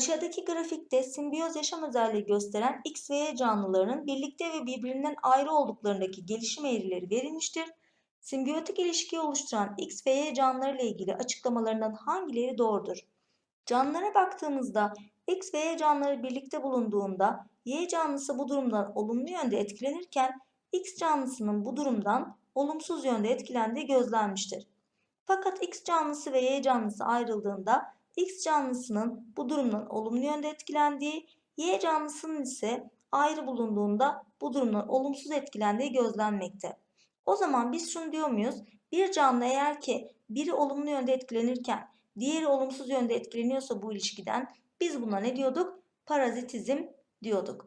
Aşağıdaki grafikte simbiyoz yaşam özelliği gösteren X ve Y canlılarının birlikte ve birbirinden ayrı olduklarındaki gelişim eğrileri verilmiştir. Simbiyotik ilişkiyi oluşturan X ve Y canlıları ile ilgili açıklamalarından hangileri doğrudur? Canlılara baktığımızda X ve Y canlıları birlikte bulunduğunda Y canlısı bu durumdan olumlu yönde etkilenirken X canlısının bu durumdan olumsuz yönde etkilendiği gözlenmiştir. Fakat X canlısı ve Y canlısı ayrıldığında X canlısının bu durumdan olumlu yönde etkilendiği, Y canlısının ise ayrı bulunduğunda bu durumdan olumsuz etkilendiği gözlenmekte. O zaman biz şunu diyor muyuz? Bir canlı eğer ki biri olumlu yönde etkilenirken diğeri olumsuz yönde etkileniyorsa bu ilişkiden biz buna ne diyorduk? Parazitizm diyorduk.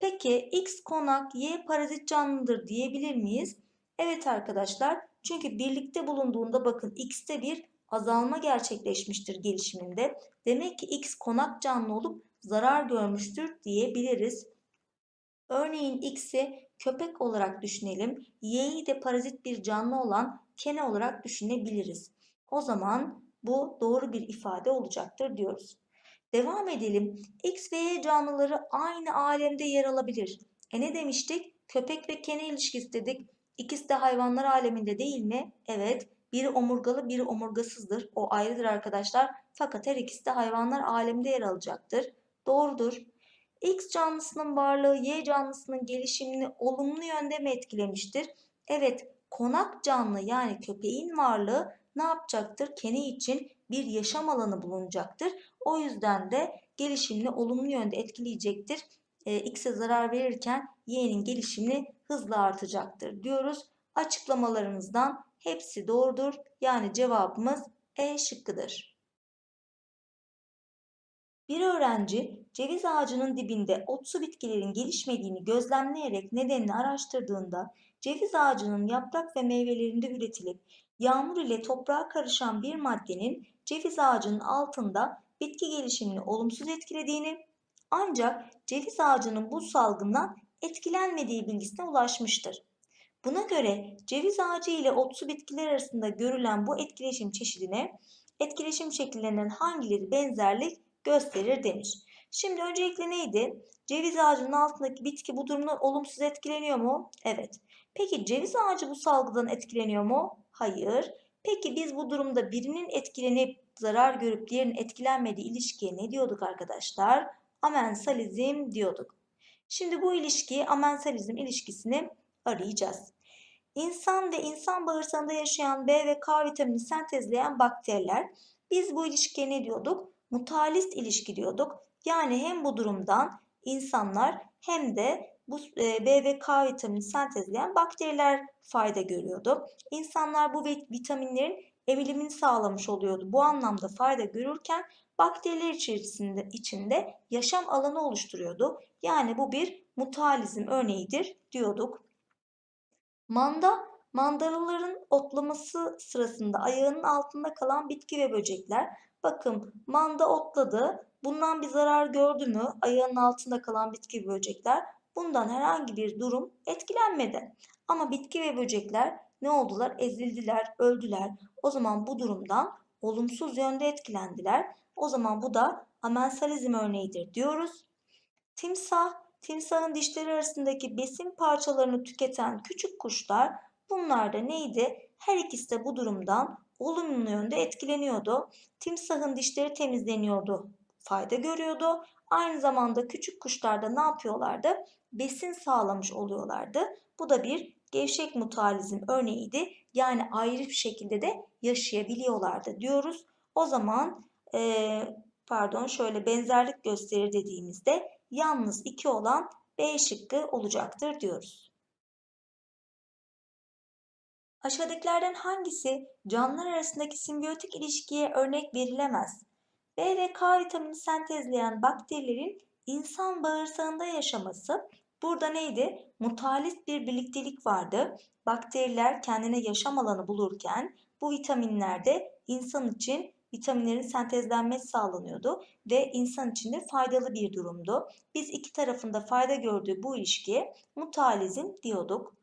Peki X konak Y parazit canlıdır diyebilir miyiz? Evet arkadaşlar çünkü birlikte bulunduğunda bakın X'te bir azalma gerçekleşmiştir gelişiminde. Demek ki X konak canlı olup zarar görmüştür diyebiliriz. Örneğin X'i köpek olarak düşünelim. Y'yi de parazit bir canlı olan kene olarak düşünebiliriz. O zaman bu doğru bir ifade olacaktır diyoruz. Devam edelim. X ve Y canlıları aynı alemde yer alabilir. E ne demiştik? Köpek ve kene ilişkisi dedik. İkisi de hayvanlar aleminde değil mi? Evet. Biri omurgalı biri omurgasızdır. O ayrıdır arkadaşlar. Fakat her ikisi de hayvanlar alemde yer alacaktır. Doğrudur. X canlısının varlığı Y canlısının gelişimini olumlu yönde mi etkilemiştir? Evet konak canlı yani köpeğin varlığı ne yapacaktır? Keni için bir yaşam alanı bulunacaktır. O yüzden de gelişimini olumlu yönde etkileyecektir. Ee, X'e zarar verirken Y'nin gelişimini hızla artacaktır diyoruz. Açıklamalarımızdan Hepsi doğrudur. Yani cevabımız E şıkkıdır. Bir öğrenci ceviz ağacının dibinde otsu bitkilerin gelişmediğini gözlemleyerek nedenini araştırdığında ceviz ağacının yaprak ve meyvelerinde üretilip yağmur ile toprağa karışan bir maddenin ceviz ağacının altında bitki gelişimini olumsuz etkilediğini ancak ceviz ağacının bu salgından etkilenmediği bilgisine ulaşmıştır. Buna göre ceviz ağacı ile otsu bitkiler arasında görülen bu etkileşim çeşidine etkileşim şekillerinin hangileri benzerlik gösterir demiş. Şimdi öncelikle neydi? Ceviz ağacının altındaki bitki bu durumdan olumsuz etkileniyor mu? Evet. Peki ceviz ağacı bu salgıdan etkileniyor mu? Hayır. Peki biz bu durumda birinin etkilenip zarar görüp diğerinin etkilenmediği ilişkiye ne diyorduk arkadaşlar? Amensalizm diyorduk. Şimdi bu ilişki amensalizm ilişkisini arayacağız. İnsan ve insan bağırsağında yaşayan B ve K vitamini sentezleyen bakteriler. Biz bu ilişkiye ne diyorduk? Mutalist ilişki diyorduk. Yani hem bu durumdan insanlar hem de bu e, B ve K vitamini sentezleyen bakteriler fayda görüyordu. İnsanlar bu vitaminlerin emilimini sağlamış oluyordu. Bu anlamda fayda görürken bakteriler içerisinde içinde yaşam alanı oluşturuyordu. Yani bu bir mutalizm örneğidir diyorduk. Manda, mandalıların otlaması sırasında ayağının altında kalan bitki ve böcekler. Bakın manda otladı. Bundan bir zarar gördü mü ayağının altında kalan bitki ve böcekler? Bundan herhangi bir durum etkilenmedi. Ama bitki ve böcekler ne oldular? Ezildiler, öldüler. O zaman bu durumdan olumsuz yönde etkilendiler. O zaman bu da amensalizm örneğidir diyoruz. Timsah Timsahın dişleri arasındaki besin parçalarını tüketen küçük kuşlar bunlar da neydi? Her ikisi de bu durumdan olumlu yönde etkileniyordu. Timsahın dişleri temizleniyordu, fayda görüyordu. Aynı zamanda küçük kuşlar da ne yapıyorlardı? Besin sağlamış oluyorlardı. Bu da bir gevşek mutualizm örneğiydi. Yani ayrı bir şekilde de yaşayabiliyorlardı diyoruz. O zaman e, pardon şöyle benzerlik gösterir dediğimizde yalnız 2 olan B şıkkı olacaktır diyoruz. Aşağıdakilerden hangisi canlılar arasındaki simbiyotik ilişkiye örnek verilemez? B ve K vitamini sentezleyen bakterilerin insan bağırsağında yaşaması burada neydi? Mutalist bir birliktelik vardı. Bakteriler kendine yaşam alanı bulurken bu vitaminler de insan için vitaminlerin sentezlenmesi sağlanıyordu ve insan için de faydalı bir durumdu. Biz iki tarafında fayda gördüğü bu ilişki mutalizm diyorduk.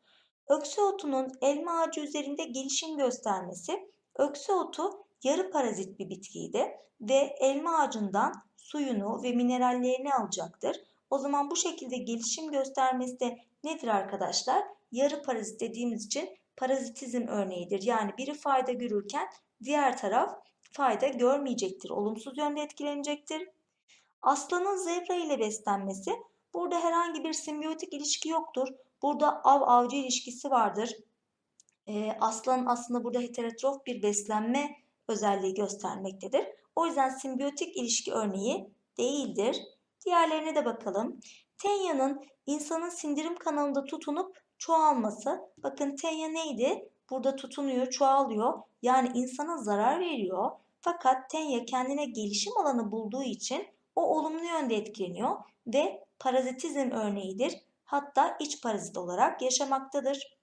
Öksü otunun elma ağacı üzerinde gelişim göstermesi, öksü otu yarı parazit bir bitkiydi ve elma ağacından suyunu ve minerallerini alacaktır. O zaman bu şekilde gelişim göstermesi de nedir arkadaşlar? Yarı parazit dediğimiz için parazitizm örneğidir. Yani biri fayda görürken diğer taraf fayda görmeyecektir. Olumsuz yönde etkilenecektir. Aslanın zebra ile beslenmesi burada herhangi bir simbiyotik ilişki yoktur. Burada av avcı ilişkisi vardır. Ee, aslan aslında burada heterotrof bir beslenme özelliği göstermektedir. O yüzden simbiyotik ilişki örneği değildir. Diğerlerine de bakalım. Tenya'nın insanın sindirim kanalında tutunup çoğalması. Bakın tenya neydi? burada tutunuyor, çoğalıyor. Yani insana zarar veriyor. Fakat tenya kendine gelişim alanı bulduğu için o olumlu yönde etkileniyor ve parazitizm örneğidir. Hatta iç parazit olarak yaşamaktadır.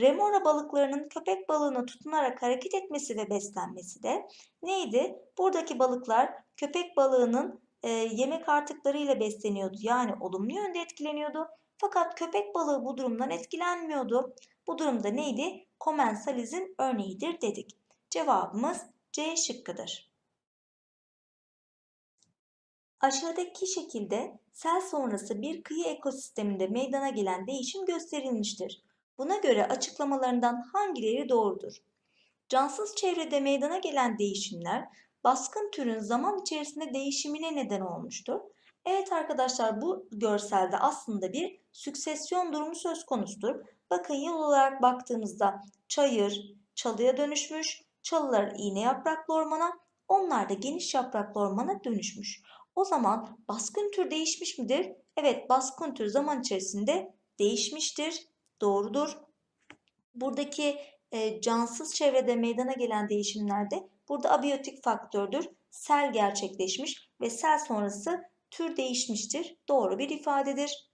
Remora balıklarının köpek balığına tutunarak hareket etmesi ve beslenmesi de neydi? Buradaki balıklar köpek balığının e, yemek artıklarıyla besleniyordu. Yani olumlu yönde etkileniyordu. Fakat köpek balığı bu durumdan etkilenmiyordu. Bu durumda neydi? Komensalizm örneğidir dedik. Cevabımız C şıkkıdır. Aşağıdaki şekilde sel sonrası bir kıyı ekosisteminde meydana gelen değişim gösterilmiştir. Buna göre açıklamalarından hangileri doğrudur? Cansız çevrede meydana gelen değişimler baskın türün zaman içerisinde değişimine neden olmuştur. Evet arkadaşlar bu görselde aslında bir süksesyon durumu söz konusudur. Bakın yıl olarak baktığımızda çayır çalıya dönüşmüş, çalılar iğne yapraklı ormana, onlar da geniş yapraklı ormana dönüşmüş. O zaman baskın tür değişmiş midir? Evet baskın tür zaman içerisinde değişmiştir. Doğrudur. Buradaki e, cansız çevrede meydana gelen değişimlerde burada abiyotik faktördür. Sel gerçekleşmiş ve sel sonrası tür değişmiştir. Doğru bir ifadedir.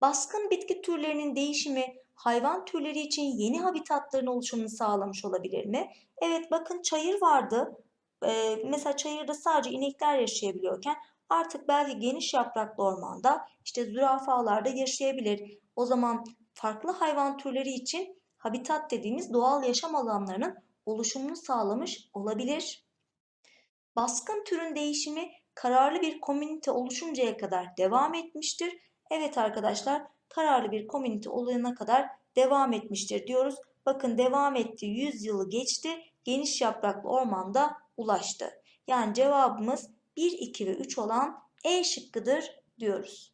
Baskın bitki türlerinin değişimi hayvan türleri için yeni habitatların oluşumunu sağlamış olabilir mi? Evet bakın çayır vardı. Ee, mesela çayırda sadece inekler yaşayabiliyorken artık belki geniş yapraklı ormanda işte zürafalar da yaşayabilir. O zaman farklı hayvan türleri için habitat dediğimiz doğal yaşam alanlarının oluşumunu sağlamış olabilir. Baskın türün değişimi kararlı bir komünite oluşuncaya kadar devam etmiştir Evet arkadaşlar kararlı bir komünite olana kadar devam etmiştir diyoruz. Bakın devam etti 100 yılı geçti geniş yapraklı ormanda ulaştı. Yani cevabımız 1, 2 ve 3 olan E şıkkıdır diyoruz.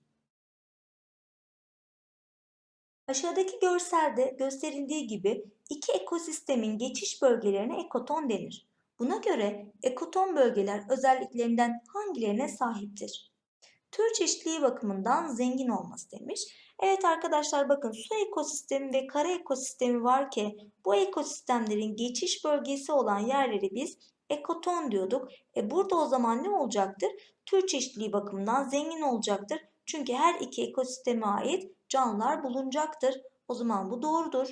Aşağıdaki görselde gösterildiği gibi iki ekosistemin geçiş bölgelerine ekoton denir. Buna göre ekoton bölgeler özelliklerinden hangilerine sahiptir? tür çeşitliliği bakımından zengin olması demiş. Evet arkadaşlar bakın su ekosistemi ve kara ekosistemi var ki bu ekosistemlerin geçiş bölgesi olan yerleri biz ekoton diyorduk. E burada o zaman ne olacaktır? Tür çeşitliliği bakımından zengin olacaktır. Çünkü her iki ekosisteme ait canlılar bulunacaktır. O zaman bu doğrudur.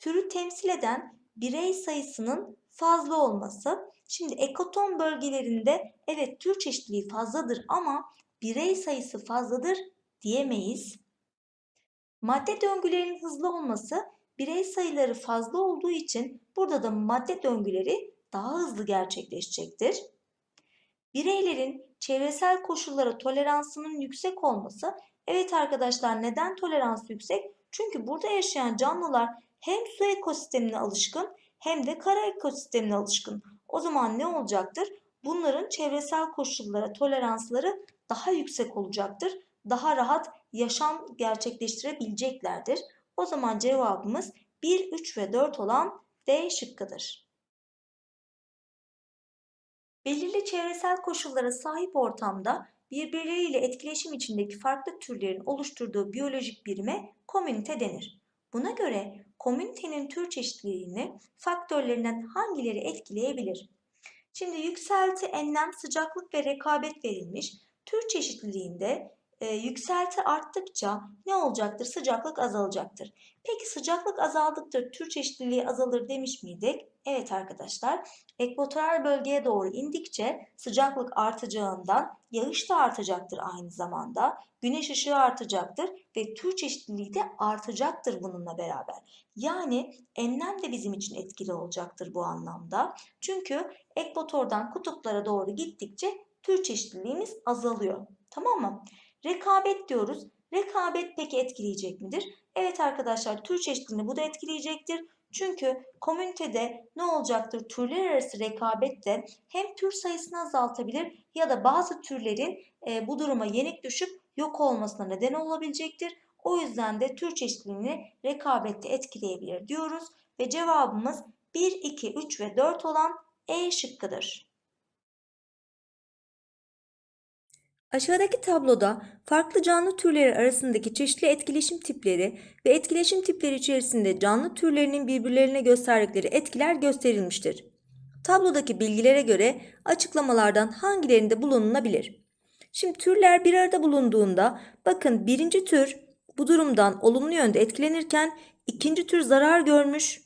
Türü temsil eden birey sayısının fazla olması. Şimdi ekoton bölgelerinde evet tür çeşitliliği fazladır ama birey sayısı fazladır diyemeyiz. Madde döngülerinin hızlı olması birey sayıları fazla olduğu için burada da madde döngüleri daha hızlı gerçekleşecektir. Bireylerin çevresel koşullara toleransının yüksek olması evet arkadaşlar neden tolerans yüksek? Çünkü burada yaşayan canlılar hem su ekosistemine alışkın hem de kara ekosistemine alışkın. O zaman ne olacaktır? Bunların çevresel koşullara toleransları daha yüksek olacaktır. Daha rahat yaşam gerçekleştirebileceklerdir. O zaman cevabımız 1, 3 ve 4 olan D şıkkıdır. Belirli çevresel koşullara sahip ortamda birbirleriyle etkileşim içindeki farklı türlerin oluşturduğu biyolojik birime komünite denir. Buna göre komünitenin tür çeşitliliğini faktörlerinden hangileri etkileyebilir? Şimdi yükselti, enlem, sıcaklık ve rekabet verilmiş. Tür çeşitliliğinde e, yükselti arttıkça ne olacaktır? Sıcaklık azalacaktır. Peki sıcaklık azaldıkça tür çeşitliliği azalır demiş miydik? Evet arkadaşlar, ekvatoral bölgeye doğru indikçe sıcaklık artacağından yağış da artacaktır aynı zamanda. Güneş ışığı artacaktır ve tür çeşitliliği de artacaktır bununla beraber. Yani enlem de bizim için etkili olacaktır bu anlamda. Çünkü ekvatordan kutuplara doğru gittikçe tür çeşitliliğimiz azalıyor. Tamam mı? Rekabet diyoruz. Rekabet peki etkileyecek midir? Evet arkadaşlar tür çeşitliliğini bu da etkileyecektir. Çünkü komünitede ne olacaktır? Türler arası rekabet de hem tür sayısını azaltabilir ya da bazı türlerin e, bu duruma yenik düşüp yok olmasına neden olabilecektir. O yüzden de tür çeşitliliğini rekabette etkileyebilir diyoruz ve cevabımız 1, 2, 3 ve 4 olan E şıkkıdır. Aşağıdaki tabloda farklı canlı türleri arasındaki çeşitli etkileşim tipleri ve etkileşim tipleri içerisinde canlı türlerinin birbirlerine gösterdikleri etkiler gösterilmiştir. Tablodaki bilgilere göre açıklamalardan hangilerinde bulunulabilir? Şimdi türler bir arada bulunduğunda bakın birinci tür bu durumdan olumlu yönde etkilenirken ikinci tür zarar görmüş.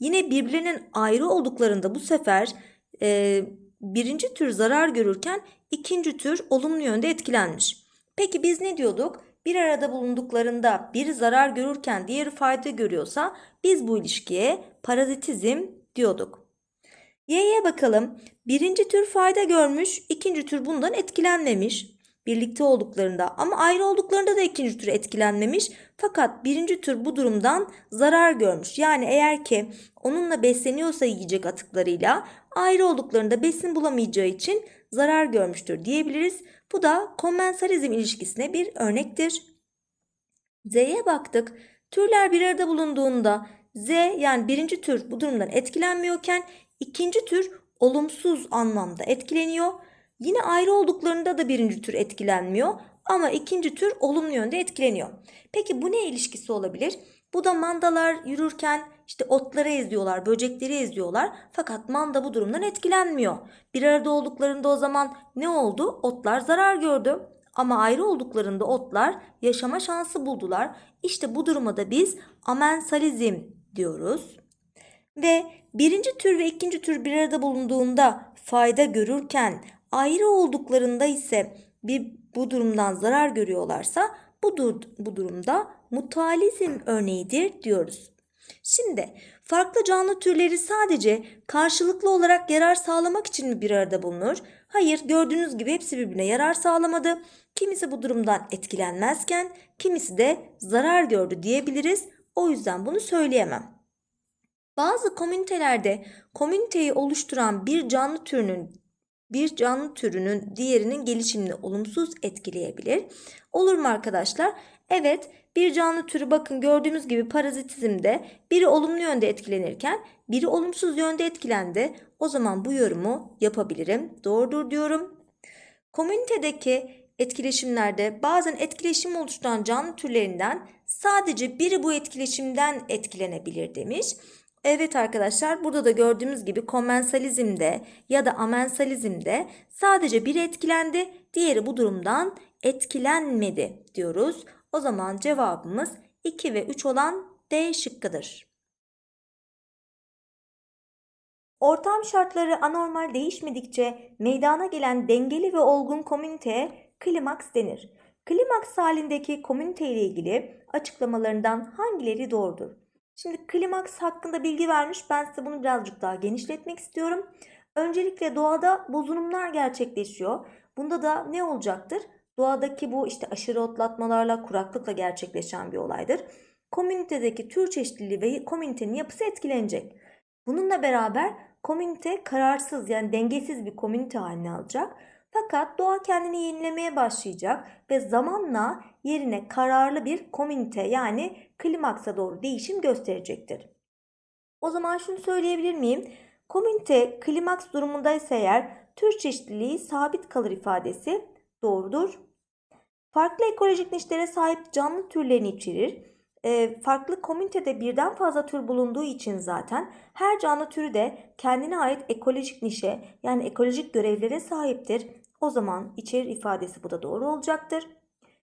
Yine birbirlerinin ayrı olduklarında bu sefer e, birinci tür zarar görürken ikinci tür olumlu yönde etkilenmiş. Peki biz ne diyorduk? Bir arada bulunduklarında biri zarar görürken diğeri fayda görüyorsa biz bu ilişkiye parazitizm diyorduk. Y'ye bakalım. Birinci tür fayda görmüş, ikinci tür bundan etkilenmemiş. Birlikte olduklarında ama ayrı olduklarında da ikinci tür etkilenmemiş. Fakat birinci tür bu durumdan zarar görmüş. Yani eğer ki onunla besleniyorsa yiyecek atıklarıyla ayrı olduklarında besin bulamayacağı için zarar görmüştür diyebiliriz. Bu da komensalizm ilişkisine bir örnektir. Z'ye baktık. Türler bir arada bulunduğunda Z yani birinci tür bu durumdan etkilenmiyorken ikinci tür olumsuz anlamda etkileniyor. Yine ayrı olduklarında da birinci tür etkilenmiyor ama ikinci tür olumlu yönde etkileniyor. Peki bu ne ilişkisi olabilir? Bu da mandalar yürürken işte otları eziyorlar, böcekleri eziyorlar. Fakat manda bu durumdan etkilenmiyor. Bir arada olduklarında o zaman ne oldu? Otlar zarar gördü. Ama ayrı olduklarında otlar yaşama şansı buldular. İşte bu duruma da biz amensalizm diyoruz. Ve birinci tür ve ikinci tür bir arada bulunduğunda fayda görürken ayrı olduklarında ise bir bu durumdan zarar görüyorlarsa bu, dur bu durumda mutualizm örneğidir diyoruz. Şimdi farklı canlı türleri sadece karşılıklı olarak yarar sağlamak için mi bir arada bulunur? Hayır gördüğünüz gibi hepsi birbirine yarar sağlamadı. Kimisi bu durumdan etkilenmezken kimisi de zarar gördü diyebiliriz. O yüzden bunu söyleyemem. Bazı komünitelerde komüniteyi oluşturan bir canlı türünün bir canlı türünün diğerinin gelişimini olumsuz etkileyebilir. Olur mu arkadaşlar? Evet, bir canlı türü bakın gördüğümüz gibi parazitizmde biri olumlu yönde etkilenirken biri olumsuz yönde etkilendi. O zaman bu yorumu yapabilirim. Doğrudur diyorum. Komünitedeki etkileşimlerde bazen etkileşim oluşturan canlı türlerinden sadece biri bu etkileşimden etkilenebilir demiş. Evet arkadaşlar burada da gördüğümüz gibi komensalizmde ya da amensalizmde sadece biri etkilendi, diğeri bu durumdan etkilenmedi diyoruz. O zaman cevabımız 2 ve 3 olan D şıkkıdır. Ortam şartları anormal değişmedikçe meydana gelen dengeli ve olgun komüniteye klimaks denir. Klimaks halindeki komünite ile ilgili açıklamalarından hangileri doğrudur? Şimdi klimaks hakkında bilgi vermiş. Ben size bunu birazcık daha genişletmek istiyorum. Öncelikle doğada bozulumlar gerçekleşiyor. Bunda da ne olacaktır? Doğadaki bu işte aşırı otlatmalarla, kuraklıkla gerçekleşen bir olaydır. Komünitedeki tür çeşitliliği ve komünitenin yapısı etkilenecek. Bununla beraber komünite kararsız yani dengesiz bir komünite haline alacak. Fakat doğa kendini yenilemeye başlayacak ve zamanla yerine kararlı bir komünite yani klimaksa doğru değişim gösterecektir. O zaman şunu söyleyebilir miyim? Komünite klimaks durumundaysa eğer tür çeşitliliği sabit kalır ifadesi doğrudur Farklı ekolojik nişlere sahip canlı türlerini içerir. E, farklı komünitede birden fazla tür bulunduğu için zaten her canlı türü de kendine ait ekolojik nişe yani ekolojik görevlere sahiptir. O zaman içerir ifadesi bu da doğru olacaktır.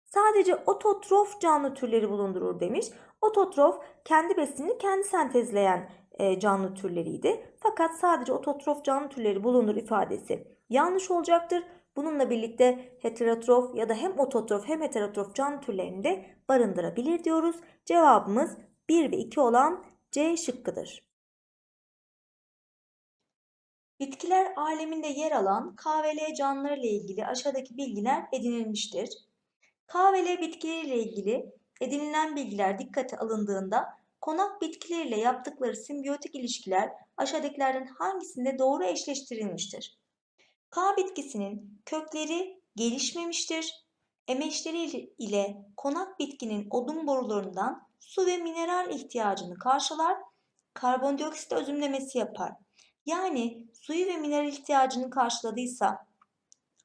Sadece ototrof canlı türleri bulundurur demiş. Ototrof kendi besini kendi sentezleyen e, canlı türleriydi. Fakat sadece ototrof canlı türleri bulunur ifadesi yanlış olacaktır. Bununla birlikte heterotrof ya da hem ototrof hem heterotrof canlı türlerini de barındırabilir diyoruz. Cevabımız 1 ve 2 olan C şıkkıdır. Bitkiler aleminde yer alan KVL canlıları ile ilgili aşağıdaki bilgiler edinilmiştir. KVL bitkileri ile ilgili edinilen bilgiler dikkate alındığında konak bitkileriyle yaptıkları simbiyotik ilişkiler aşağıdakilerden hangisinde doğru eşleştirilmiştir? K bitkisinin kökleri gelişmemiştir. Emeçleri ile konak bitkinin odun borularından su ve mineral ihtiyacını karşılar, karbondioksit özümlemesi yapar. Yani suyu ve mineral ihtiyacını karşıladıysa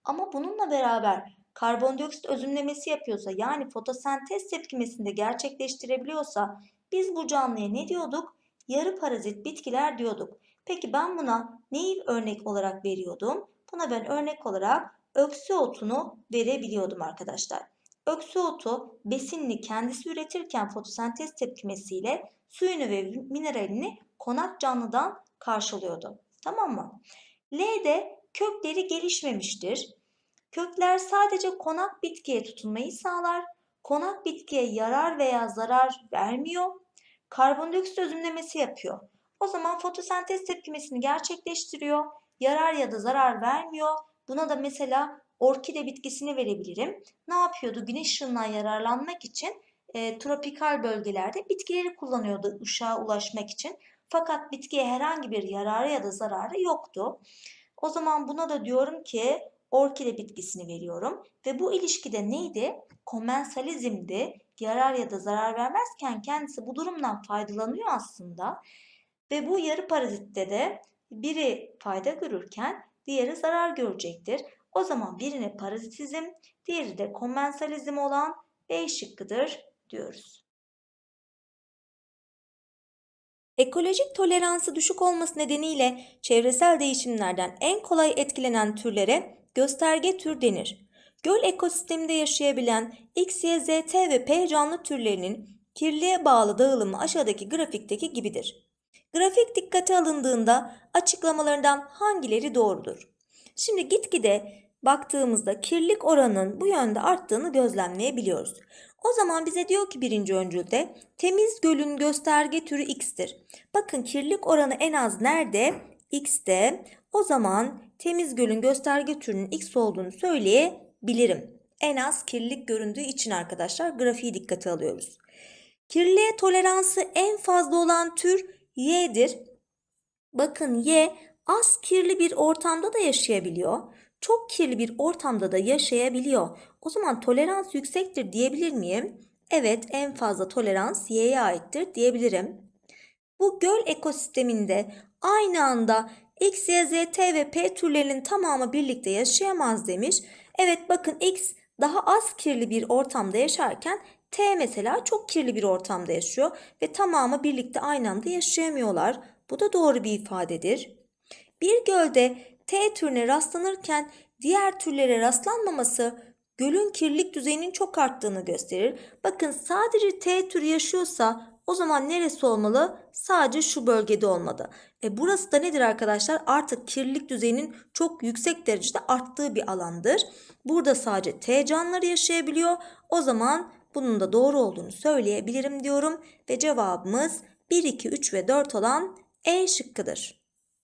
ama bununla beraber karbondioksit özümlemesi yapıyorsa yani fotosentez tepkimesini gerçekleştirebiliyorsa biz bu canlıya ne diyorduk? Yarı parazit bitkiler diyorduk. Peki ben buna neyi örnek olarak veriyordum? Buna ben örnek olarak öksü otunu verebiliyordum arkadaşlar. Öksü otu besinini kendisi üretirken fotosentez tepkimesiyle suyunu ve mineralini konak canlıdan karşılıyordu. Tamam mı? L'de kökleri gelişmemiştir. Kökler sadece konak bitkiye tutunmayı sağlar. Konak bitkiye yarar veya zarar vermiyor. Karbondioksit özümlemesi yapıyor. O zaman fotosentez tepkimesini gerçekleştiriyor yarar ya da zarar vermiyor. Buna da mesela orkide bitkisini verebilirim. Ne yapıyordu? Güneş ışığından yararlanmak için e, tropikal bölgelerde bitkileri kullanıyordu ışığa ulaşmak için. Fakat bitkiye herhangi bir yararı ya da zararı yoktu. O zaman buna da diyorum ki orkide bitkisini veriyorum. Ve bu ilişkide neydi? Komensalizmdi. Yarar ya da zarar vermezken kendisi bu durumdan faydalanıyor aslında. Ve bu yarı parazitte de biri fayda görürken diğeri zarar görecektir. O zaman birine parazitizm, diğeri de komensalizm olan B şıkkıdır diyoruz. Ekolojik toleransı düşük olması nedeniyle çevresel değişimlerden en kolay etkilenen türlere gösterge tür denir. Göl ekosisteminde yaşayabilen X, Y, Z, T ve P canlı türlerinin kirliğe bağlı dağılımı aşağıdaki grafikteki gibidir. Grafik dikkate alındığında açıklamalarından hangileri doğrudur? Şimdi gitgide baktığımızda kirlilik oranının bu yönde arttığını gözlemleyebiliyoruz. O zaman bize diyor ki birinci öncülde temiz gölün gösterge türü x'tir. Bakın kirlilik oranı en az nerede? x'te. O zaman temiz gölün gösterge türünün x olduğunu söyleyebilirim. En az kirlilik göründüğü için arkadaşlar grafiği dikkate alıyoruz. Kirliliğe toleransı en fazla olan tür Y'dir. Bakın Y az kirli bir ortamda da yaşayabiliyor. Çok kirli bir ortamda da yaşayabiliyor. O zaman tolerans yüksektir diyebilir miyim? Evet en fazla tolerans Y'ye aittir diyebilirim. Bu göl ekosisteminde aynı anda X, Y, Z, T ve P türlerinin tamamı birlikte yaşayamaz demiş. Evet bakın X daha az kirli bir ortamda yaşarken T mesela çok kirli bir ortamda yaşıyor ve tamamı birlikte aynı anda yaşayamıyorlar. Bu da doğru bir ifadedir. Bir gölde T türüne rastlanırken diğer türlere rastlanmaması gölün kirlilik düzeyinin çok arttığını gösterir. Bakın sadece T türü yaşıyorsa o zaman neresi olmalı? Sadece şu bölgede olmalı. E burası da nedir arkadaşlar? Artık kirlilik düzeyinin çok yüksek derecede arttığı bir alandır. Burada sadece T canlıları yaşayabiliyor. O zaman bunun da doğru olduğunu söyleyebilirim diyorum ve cevabımız 1, 2, 3 ve 4 olan E şıkkıdır.